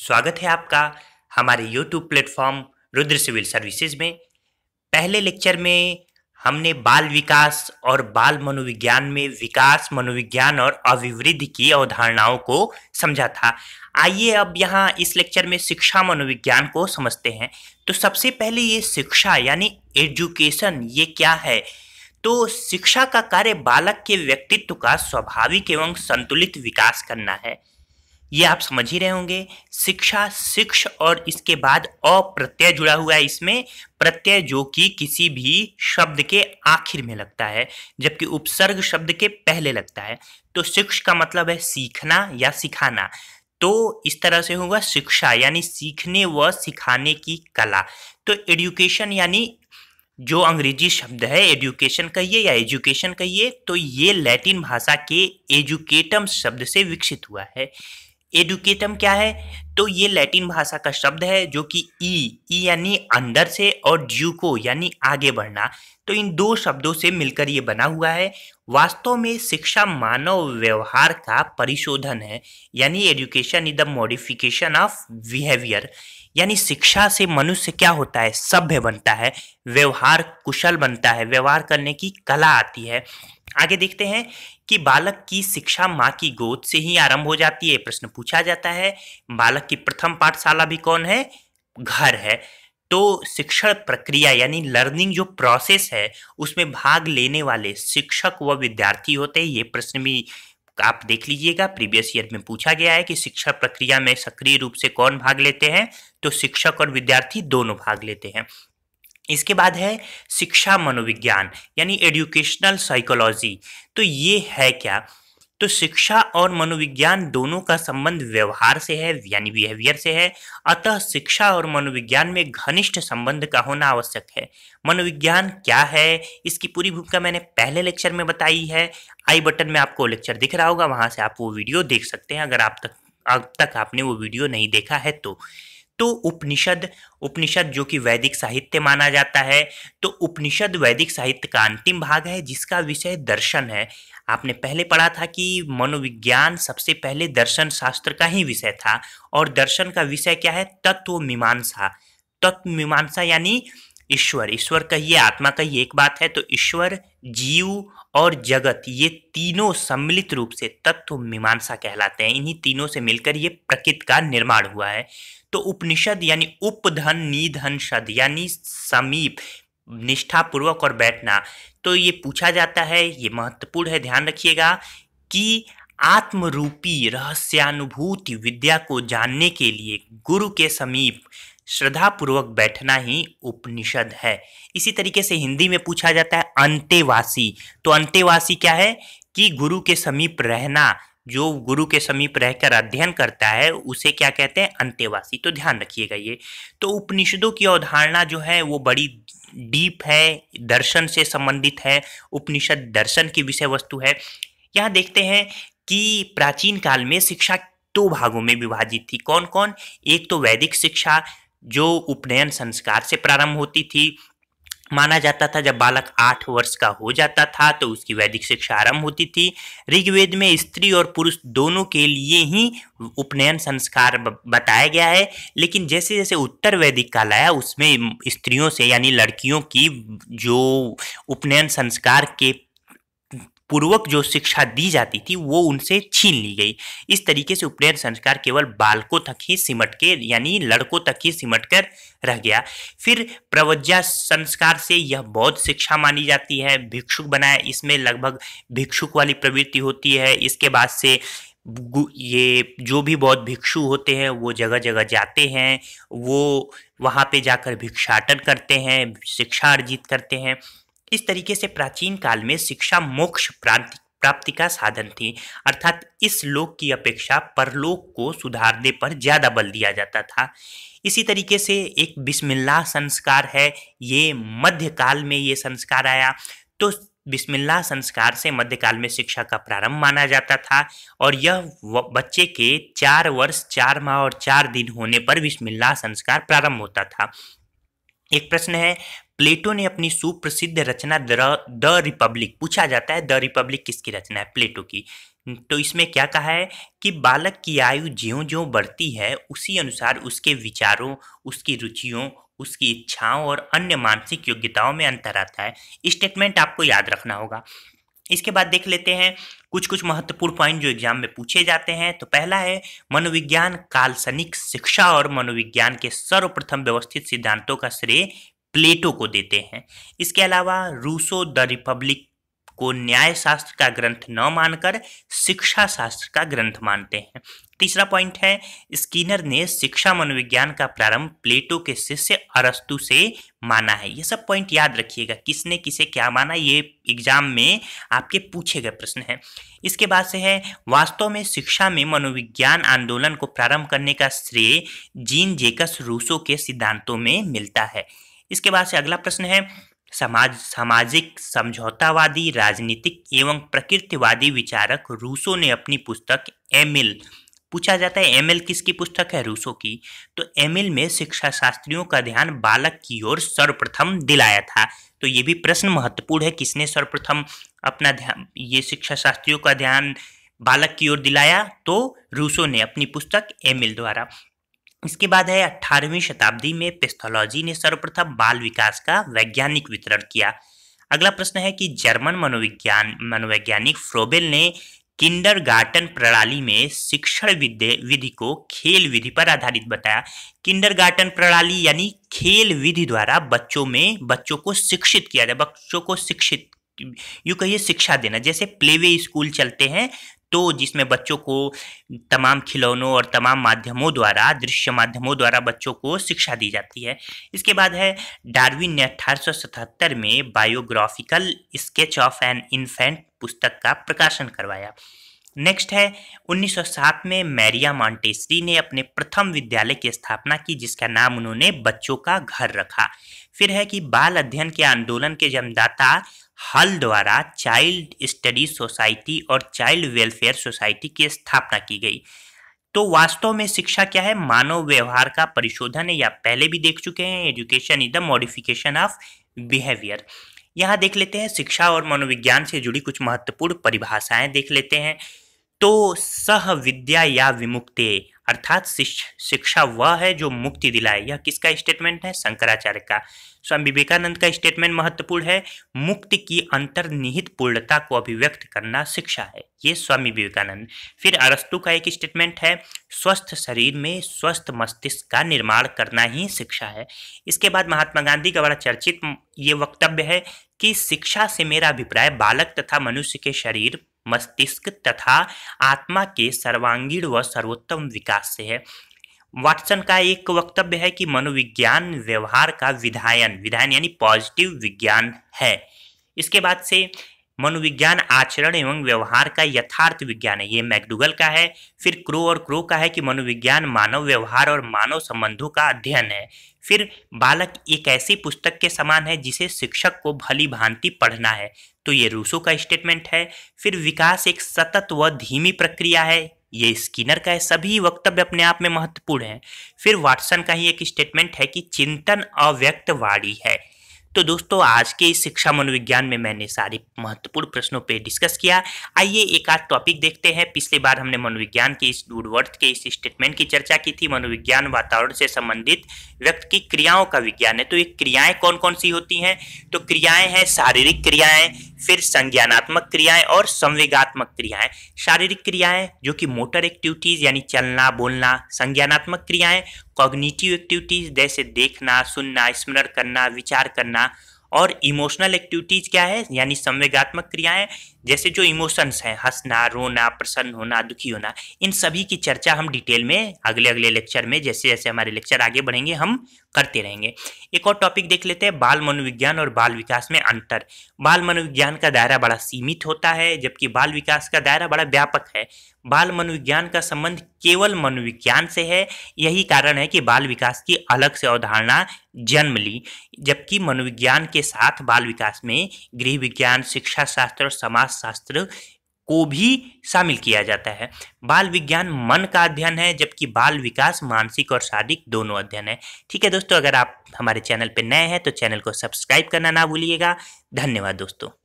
स्वागत है आपका हमारे YouTube platform Rudra civil services में पहले लेक्चर में हमने बाल विकास और बाल मनोविज्ञान में विकास मनोविज्ञान और अभिवृद्धि की अवधारणाओं को समझा था आइए अब यहाँ इस लेक्चर में शिक्षा मनोविज्ञान को समझते हैं तो सबसे पहले ये शिक्षा यानी एजुकेशन ये क्या है तो शिक्षा का कार्य बालक के व्यक्तित्व का स्वाभाविक एवं संतुलित विकास करना है ये आप समझ ही रहे होंगे शिक्षा शिक्ष और इसके बाद अप्रत्यय जुड़ा हुआ है इसमें प्रत्यय जो कि किसी भी शब्द के आखिर में लगता है जबकि उपसर्ग शब्द के पहले लगता है तो शिक्ष का मतलब है सीखना या सिखाना तो इस तरह से होगा शिक्षा यानी सीखने व सिखाने की कला तो एडुकेशन यानी जो अंग्रेजी शब्द है एडुकेशन कहिए या एजुकेशन कहिए तो ये लैटिन भाषा के एजुकेटम शब्द से विकसित हुआ है एडुकेटम क्या है तो ये लैटिन भाषा का शब्द है जो कि ई e, ई e यानी अंदर से और ड्यूको यानी आगे बढ़ना तो इन दो शब्दों से मिलकर ये बना हुआ है वास्तव में शिक्षा मानव व्यवहार का परिशोधन है यानी education is the modification of behaviour यानी शिक्षा से मनुष्य क्या होता है सभ्य बनता है व्यवहार कुशल बनता है व्यवहार करने की कला आती है आगे देखते हैं कि बालक की शिक्षा माँ की गोद से ही आरंभ हो जाती है प्रश्न पूछा जाता है बालक की प्रथम पाठशाला भी कौन है घर है तो शिक्षण प्रक्रिया यानी लर्निंग जो प्रोसेस है उसमें भाग लेने वाले शिक्षक व विद्यार्थी होते हैं ये प्रश्न भी आप देख लीजिएगा प्रीवियस ईयर में पूछा गया है कि शिक्षा प्रक्रिया में सक्रिय रूप से कौन भाग लेते हैं तो शिक्षक और विद्यार्थी दोनों भाग लेते हैं इसके बाद है शिक्षा मनोविज्ञान यानी एडुकेशनल साइकोलॉजी तो ये है क्या तो शिक्षा और मनोविज्ञान दोनों का संबंध व्यवहार से है यानी बिहेवियर से है अतः शिक्षा और मनोविज्ञान में घनिष्ठ संबंध का होना आवश्यक है मनोविज्ञान क्या है इसकी पूरी भूमिका मैंने पहले लेक्चर में बताई है आई बटन में आपको लेक्चर दिख रहा होगा वहाँ से आप वो वीडियो देख सकते हैं अगर आप तक अब तक आपने वो वीडियो नहीं देखा है तो तो उपनिषद उपनिषद जो कि वैदिक साहित्य माना जाता है तो उपनिषद वैदिक साहित्य का अंतिम भाग है जिसका विषय दर्शन है आपने पहले पढ़ा था कि मनोविज्ञान सबसे पहले दर्शन शास्त्र का ही विषय था और दर्शन का विषय क्या है तत्व मीमांसा तत्व मीमांसा यानी ईश्वर ईश्वर कहिए आत्मा कहिए एक बात है तो ईश्वर जीव और जगत ये तीनों सम्मिलित रूप से तत्व मीमांसा कहलाते हैं इन्हीं तीनों से मिलकर ये प्रकृति का निर्माण हुआ है तो उपनिषद यानी उपधन निधन शद यानी समीप निष्ठापूर्वक और बैठना तो ये पूछा जाता है ये महत्वपूर्ण है ध्यान रखिएगा कि आत्मरूपी रहस्यानुभूति विद्या को जानने के लिए गुरु के समीप श्रद्धापूर्वक बैठना ही उपनिषद है इसी तरीके से हिंदी में पूछा जाता है अंतेवासी तो अंतेवासी क्या है कि गुरु के समीप रहना जो गुरु के समीप रहकर अध्ययन करता है उसे क्या कहते हैं अंतेवासी तो ध्यान रखिएगा ये तो उपनिषदों की अवधारणा जो है वो बड़ी डीप है दर्शन से संबंधित है उपनिषद दर्शन की विषय वस्तु है यहाँ देखते हैं कि प्राचीन काल में शिक्षा दो भागों में विभाजित थी कौन कौन एक तो वैदिक शिक्षा जो उपनयन संस्कार से प्रारंभ होती थी माना जाता था जब बालक आठ वर्ष का हो जाता था तो उसकी वैदिक शिक्षा आरंभ होती थी ऋग्वेद में स्त्री और पुरुष दोनों के लिए ही उपनयन संस्कार बताया गया है लेकिन जैसे जैसे उत्तर वैदिक काल आया उसमें स्त्रियों से यानी लड़कियों की जो उपनयन संस्कार के पूर्वक जो शिक्षा दी जाती थी वो उनसे छीन ली गई इस तरीके से उपनयन संस्कार केवल बालकों तक ही सिमट के यानी लड़कों तक ही सिमट कर रह गया फिर प्रवज्ञा संस्कार से यह बौद्ध शिक्षा मानी जाती है भिक्षुक बनाया इसमें लगभग भिक्षुक वाली प्रवृत्ति होती है इसके बाद से ये जो भी बौद्ध भिक्षु होते हैं वो जगह जगह जाते हैं वो वहाँ पे जाकर भिक्षाटन करते हैं शिक्षा अर्जित करते हैं इस तरीके से प्राचीन काल में शिक्षा मोक्ष प्राप्ति प्राप्ति का साधन थी अर्थात इस लोक की अपेक्षा परलोक को सुधारने पर ज़्यादा बल दिया जाता था इसी तरीके से एक बिस्मिल्लाह संस्कार है ये मध्यकाल में ये संस्कार आया तो बिस्मिल्लाह संस्कार से मध्यकाल में शिक्षा का प्रारंभ माना जाता था और यह बच्चे के चार वर्ष चार माह और चार दिन होने पर बिस्मिल्लाह संस्कार प्रारंभ होता था एक प्रश्न है प्लेटो ने अपनी सुप्रसिद्ध रचना द रिपब्लिक पूछा जाता है द रिपब्लिक किसकी रचना है प्लेटो की तो इसमें क्या कहा है कि बालक की आयु ज्यों ज्यों बढ़ती है उसी अनुसार उसके विचारों उसकी रुचियों उसकी इच्छाओं और अन्य मानसिक योग्यताओं में अंतर आता है स्टेटमेंट आपको याद रखना होगा इसके बाद देख लेते हैं कुछ कुछ महत्वपूर्ण पॉइंट जो एग्जाम में पूछे जाते हैं तो पहला है मनोविज्ञान काल्सनिक शिक्षा और मनोविज्ञान के सर्वप्रथम व्यवस्थित सिद्धांतों का श्रेय प्लेटो को देते हैं इसके अलावा रूसो द रिपब्लिक को न्याय शास्त्र का ग्रंथ न मानकर शिक्षा शास्त्र का ग्रंथ मानते हैं तीसरा पॉइंट है स्किनर ने शिक्षा मनोविज्ञान का प्रारंभ प्लेटो के शिष्य अरस्तु से माना है ये सब पॉइंट याद रखिएगा किसने किसे क्या माना ये एग्जाम में आपके पूछे गए प्रश्न हैं इसके बाद से है वास्तव में शिक्षा में मनोविज्ञान आंदोलन को प्रारंभ करने का श्रेय जीन जेकस रूसो के सिद्धांतों में मिलता है इसके बाद से अगला प्रश्न है समाज सामाजिक समझौतावादी राजनीतिक एवं प्रकृतिवादी विचारक रूसो ने अपनी पुस्तक एमिल पूछा जाता है एमिल किसकी पुस्तक है रूसो की तो एमिल में शिक्षा शास्त्रियों का ध्यान बालक की ओर सर्वप्रथम दिलाया था तो ये भी प्रश्न महत्वपूर्ण है किसने सर्वप्रथम अपना ध्यान ये शिक्षा शास्त्रियों का ध्यान बालक की ओर दिलाया तो रूसो ने अपनी पुस्तक एमिल द्वारा इसके बाद है 18वीं शताब्दी में पेस्थोलॉजी ने सर्वप्रथम बाल विकास का वैज्ञानिक वितरण किया अगला प्रश्न है कि जर्मन मनोविज्ञान मनोवैज्ञानिक फ्रोबेल ने किंडर गार्टन प्रणाली में शिक्षण विधि को खेल विधि पर आधारित बताया किंडर गार्टन प्रणाली यानी खेल विधि द्वारा बच्चों में बच्चों को शिक्षित किया जाए बच्चों को शिक्षित यू कहिए शिक्षा देना जैसे प्लेवे स्कूल चलते हैं तो जिसमें बच्चों को तमाम खिलौनों और तमाम माध्यमों द्वारा दृश्य माध्यमों द्वारा बच्चों को शिक्षा दी जाती है इसके बाद है डार्विन ने 1877 में biographical sketch of an infant पुस्तक का प्रकाशन करवाया नेक्स्ट है 1907 में मैरिया मॉन्टेसरी ने अपने प्रथम विद्यालय की स्थापना की जिसका नाम उन्होंने बच्चों का घर रखा फिर है कि बाल अध्ययन के आंदोलन के जन्मदाता हल द्वारा चाइल्ड स्टडी सोसाइटी और चाइल्ड वेलफेयर सोसाइटी की स्थापना की गई तो वास्तव में शिक्षा क्या है मानव व्यवहार का परिशोधन है या पहले भी देख चुके हैं education is the modification of behaviour यहाँ देख लेते हैं शिक्षा और मनोविज्ञान से जुड़ी कुछ महत्वपूर्ण परिभाषाएं देख लेते हैं तो सह विद्या या विमुक्ति अर्थात शिक्षा वह है जो मुक्ति दिलाए यह किसका स्टेटमेंट है शंकराचार्य का स्वामी विवेकानंद का स्टेटमेंट महत्वपूर्ण है मुक्ति की अंतर्निहित पूर्णता को अभिव्यक्त करना शिक्षा है ये स्वामी विवेकानंद फिर अरस्तु का एक स्टेटमेंट है स्वस्थ शरीर में स्वस्थ मस्तिष्क का निर्माण करना ही शिक्षा है इसके बाद महात्मा गांधी का बड़ा चर्चित ये वक्तव्य है कि शिक्षा से मेरा अभिप्राय बालक तथा मनुष्य के शरीर मस्तिष्क तथा आत्मा के सर्वांगीण व सर्वोत्तम विकास से है वाटसन का एक वक्तव्य है कि मनोविज्ञान व्यवहार का विधायन विधायन यानी पॉजिटिव विज्ञान है इसके बाद से मनोविज्ञान आचरण एवं व्यवहार का यथार्थ विज्ञान है ये मैकडुगल का है फिर क्रो और क्रो का है कि मनोविज्ञान मानव व्यवहार और मानव संबंधों का अध्ययन है फिर बालक एक ऐसी पुस्तक के समान है जिसे शिक्षक को भली भांति पढ़ना है तो ये रूसो का स्टेटमेंट है फिर विकास एक सतत व धीमी प्रक्रिया है ये स्किनर का है सभी वक्तव्य अपने आप में महत्वपूर्ण हैं फिर वाटसन का ही एक स्टेटमेंट है कि चिंतन अव्यक्तवाड़ी है तो दोस्तों आज के शिक्षा मनोविज्ञान में मैंने सारे महत्वपूर्ण प्रश्नों पे डिस्कस किया आइए एक आध टॉपिक देखते हैं पिछली बार हमने मनोविज्ञान के इस डूडवर्थ के इस स्टेटमेंट की चर्चा की थी मनोविज्ञान वातावरण से संबंधित व्यक्ति की क्रियाओं का विज्ञान है तो ये क्रियाएं कौन कौन सी होती हैं तो क्रियाएं हैं शारीरिक क्रियाएं फिर संज्ञानात्मक क्रियाएं और संवेगात्मक क्रियाएं शारीरिक क्रियाएं जो कि मोटर एक्टिविटीज यानी चलना बोलना संज्ञानात्मक क्रियाएं कॉग्निटिव एक्टिविटीज़ जैसे देखना सुनना स्मरण करना विचार करना और इमोशनल एक्टिविटीज़ क्या है यानी संवेगात्मक क्रियाएं जैसे जो इमोशंस हैं हंसना रोना प्रसन्न होना दुखी होना इन सभी की चर्चा हम डिटेल में अगले अगले लेक्चर में जैसे जैसे हमारे लेक्चर आगे बढ़ेंगे हम करते रहेंगे एक और टॉपिक देख लेते हैं बाल मनोविज्ञान और बाल विकास में अंतर बाल मनोविज्ञान का दायरा बड़ा सीमित होता है जबकि बाल विकास का दायरा बड़ा व्यापक है बाल मनोविज्ञान का संबंध केवल मनोविज्ञान से है यही कारण है कि बाल विकास की अलग से अवधारणा जन्म ली जबकि मनोविज्ञान के साथ बाल विकास में गृह विज्ञान शिक्षा शास्त्र और समाज शास्त्र को भी शामिल किया जाता है बाल विज्ञान मन का अध्ययन है जबकि बाल विकास मानसिक और शारीरिक दोनों अध्ययन है ठीक है दोस्तों अगर आप हमारे चैनल पर नए हैं तो चैनल को सब्सक्राइब करना ना भूलिएगा धन्यवाद दोस्तों